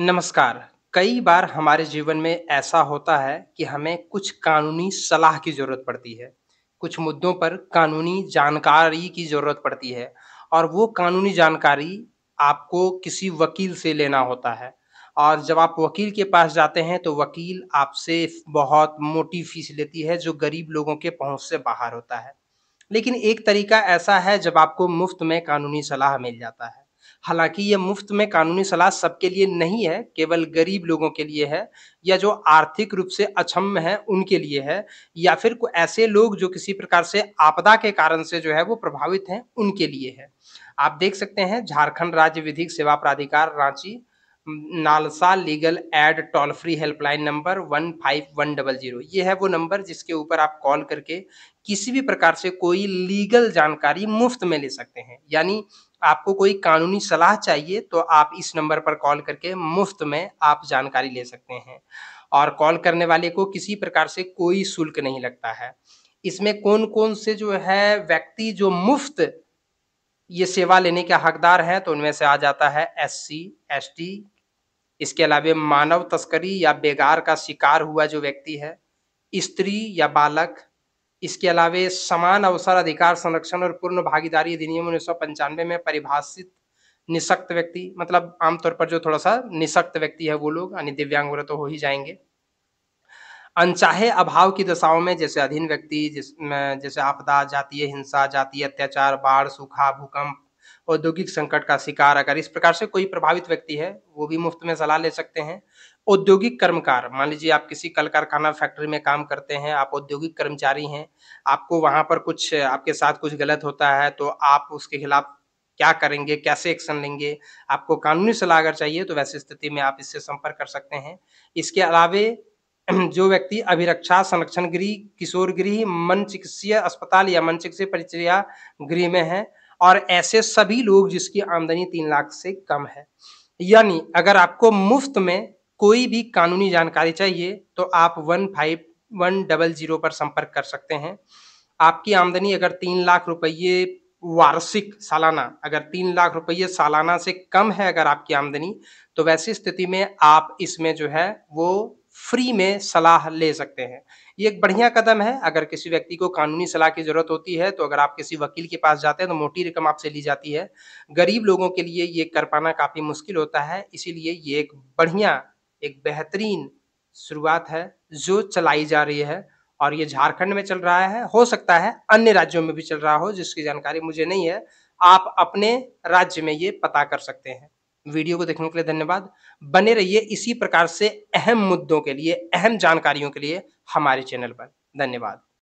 नमस्कार कई बार हमारे जीवन में ऐसा होता है कि हमें कुछ कानूनी सलाह की जरूरत पड़ती है कुछ मुद्दों पर कानूनी जानकारी की जरूरत पड़ती है और वो कानूनी जानकारी आपको किसी वकील से लेना होता है और जब आप वकील के पास जाते हैं तो वकील आपसे बहुत मोटी फीस लेती है जो गरीब लोगों के पहुंच से बाहर होता है लेकिन एक तरीका ऐसा है जब आपको मुफ्त में कानूनी सलाह मिल जाता है हालांकि ये मुफ्त में कानूनी सलाह सबके लिए नहीं है केवल गरीब लोगों के लिए है या जो आर्थिक रूप से अक्षम है उनके लिए है या फिर ऐसे लोग जो किसी प्रकार से आपदा के कारण से जो है वो प्रभावित हैं उनके लिए है आप देख सकते हैं झारखंड राज्य विधिक सेवा प्राधिकार Ranchi NALSA legal aid toll free helpline number one five one double zero ये है वो नंबर जिसके ऊपर आप कॉल करके किसी भी प्रकार से कोई लीगल जानकारी मुफ्त में ले सकते हैं यानी आपको कोई कानूनी सलाह चाहिए तो आप इस नंबर पर कॉल करके मुफ्त में आप जानकारी ले सकते हैं और कॉल करने वाले को किसी प्रकार से कोई शुल्क नहीं लगता है इसमें कौन कौन से जो है व्यक्ति जो मुफ्त ये सेवा लेने के हकदार हैं तो उनमें से आ जाता है एस सी एस टी इसके अलावा मानव तस्करी या बेगार का शिकार हुआ जो व्यक्ति है स्त्री या बालक इसके अलावा समान अवसर अधिकार संरक्षण और पूर्ण भागीदारी अधिनियम उन्नीस सौ पंचानवे में परिभाषित निशक्त व्यक्ति मतलब आमतौर पर जो थोड़ा सा निशक्त व्यक्ति है वो लोग यानी दिव्यांग तो हो ही जाएंगे अनचाहे अभाव की दशाओं में जैसे अधीन व्यक्ति जिसमें जैसे आपदा जातीय हिंसा जातीय अत्याचार बाढ़ सूखा भूकंप औद्योगिक संकट का शिकार अगर इस प्रकार से कोई प्रभावित व्यक्ति है वो भी मुफ्त में सलाह ले सकते हैं औद्योगिक कर्मकार मान लीजिए आप किसी कल कारखाना फैक्ट्री में काम करते हैं आप औद्योगिक कर्मचारी हैं आपको वहां पर कुछ आपके साथ कुछ गलत होता है तो आप उसके खिलाफ क्या करेंगे कैसे एक्शन लेंगे आपको कानूनी सलाह अगर चाहिए तो वैसी स्थिति में आप इससे संपर्क कर सकते हैं इसके अलावे जो व्यक्ति अभिरक्षा संरक्षण गृह किशोर गृह मन चिकित्सीय अस्पताल या मन चिकित्सीय परिचर्या गृह में है और ऐसे सभी लोग जिसकी आमदनी तीन लाख से कम है यानी अगर आपको मुफ्त में कोई भी कानूनी जानकारी चाहिए तो आप one five one double zero पर संपर्क कर सकते हैं आपकी आमदनी अगर तीन लाख रुपये वार्षिक सालाना अगर तीन लाख रुपये सालाना से कम है अगर आपकी आमदनी तो वैसी स्थिति में आप इसमें जो है वो फ्री में सलाह ले सकते हैं ये एक बढ़िया कदम है अगर किसी व्यक्ति को कानूनी सलाह की ज़रूरत होती है तो अगर आप किसी वकील के पास जाते हैं तो मोटी रकम आपसे ली जाती है गरीब लोगों के लिए ये कर पाना काफ़ी मुश्किल होता है इसीलिए ये एक बढ़िया एक बेहतरीन शुरुआत है जो चलाई जा रही है और ये झारखंड में चल रहा है हो सकता है अन्य राज्यों में भी चल रहा हो जिसकी जानकारी मुझे नहीं है आप अपने राज्य में ये पता कर सकते हैं वीडियो को देखने के लिए धन्यवाद बने रहिए इसी प्रकार से अहम मुद्दों के लिए अहम जानकारियों के लिए हमारे चैनल पर धन्यवाद